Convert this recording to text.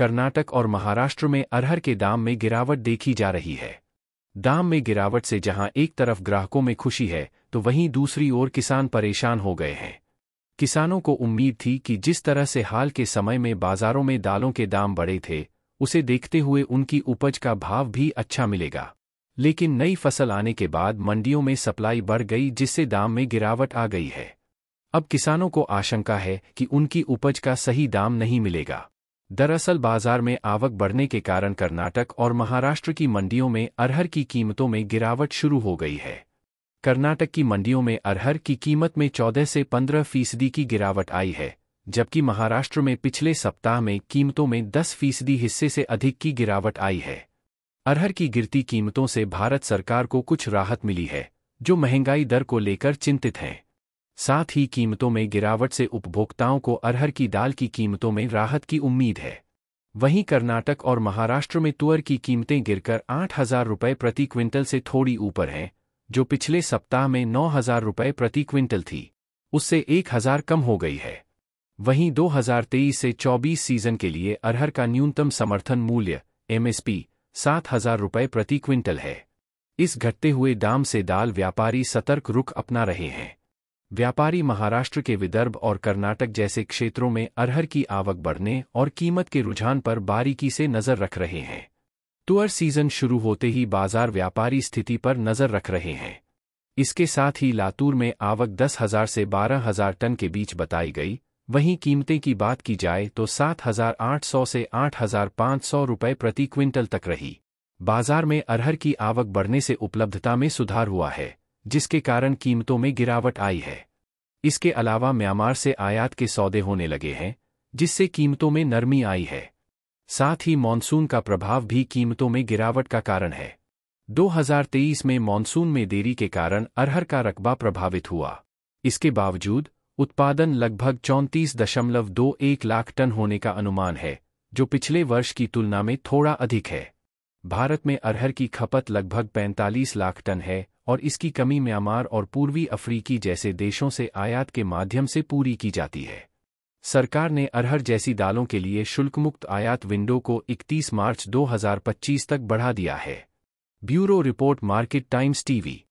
कर्नाटक और महाराष्ट्र में अरहर के दाम में गिरावट देखी जा रही है दाम में गिरावट से जहां एक तरफ ग्राहकों में खुशी है तो वहीं दूसरी ओर किसान परेशान हो गए हैं किसानों को उम्मीद थी कि जिस तरह से हाल के समय में बाजारों में दालों के दाम बढ़े थे उसे देखते हुए उनकी उपज का भाव भी अच्छा मिलेगा लेकिन नई फसल आने के बाद मंडियों में सप्लाई बढ़ गई जिससे दाम में गिरावट आ गई है अब किसानों को आशंका है कि उनकी उपज का सही दाम नहीं मिलेगा दरअसल बाजार में आवक बढ़ने के कारण कर्नाटक और महाराष्ट्र की मंडियों में अरहर की कीमतों में गिरावट शुरू हो गई है कर्नाटक की मंडियों में अरहर की कीमत में 14 से 15 फीसदी की गिरावट आई है जबकि महाराष्ट्र में पिछले सप्ताह में कीमतों में 10 फीसदी हिस्से से अधिक की गिरावट आई है अरहर की गिरती कीमतों से भारत सरकार को कुछ राहत मिली है जो महंगाई दर को लेकर चिंतित हैं साथ ही कीमतों में गिरावट से उपभोक्ताओं को अरहर की दाल की कीमतों में राहत की उम्मीद है वहीं कर्नाटक और महाराष्ट्र में तुअर की कीमतें गिरकर आठ हजार रुपये प्रति क्विंटल से थोड़ी ऊपर हैं जो पिछले सप्ताह में नौ हजार रुपये प्रति क्विंटल थी उससे एक हजार कम हो गई है वहीं 2023 से 24 सीजन के लिए अरहर का न्यूनतम समर्थन मूल्य एमएसपी सात हजार रुपये प्रति क्विंटल है इस घटते हुए दाम से दाल व्यापारी सतर्क रुख अपना रहे हैं व्यापारी महाराष्ट्र के विदर्भ और कर्नाटक जैसे क्षेत्रों में अरहर की आवक बढ़ने और कीमत के रुझान पर बारीकी से नज़र रख रहे हैं टूअर सीजन शुरू होते ही बाजार व्यापारी स्थिति पर नज़र रख रहे हैं इसके साथ ही लातूर में आवक दस हजार से बारह हजार टन के बीच बताई गई वहीं कीमतें की बात की जाए तो सात हजार आठ सौ से आठ हजार पांच सौ रुपये प्रति क्विंटल तक रही बाजार में अरहर की आवक बढ़ने से उपलब्धता में सुधार हुआ है जिसके कारण कीमतों में गिरावट आई है इसके अलावा म्यांमार से आयात के सौदे होने लगे हैं जिससे कीमतों में नरमी आई है साथ ही मानसून का प्रभाव भी कीमतों में गिरावट का कारण है 2023 में मानसून में देरी के कारण अरहर का रकबा प्रभावित हुआ इसके बावजूद उत्पादन लगभग चौंतीस दशमलव दो एक लाख टन होने का अनुमान है जो पिछले वर्ष की तुलना में थोड़ा अधिक है भारत में अरहर की खपत लगभग 45 लाख टन है और इसकी कमी म्यांमार और पूर्वी अफ्रीकी जैसे देशों से आयात के माध्यम से पूरी की जाती है सरकार ने अरहर जैसी दालों के लिए शुल्कमुक्त आयात विंडो को 31 मार्च 2025 तक बढ़ा दिया है bureau report market times TV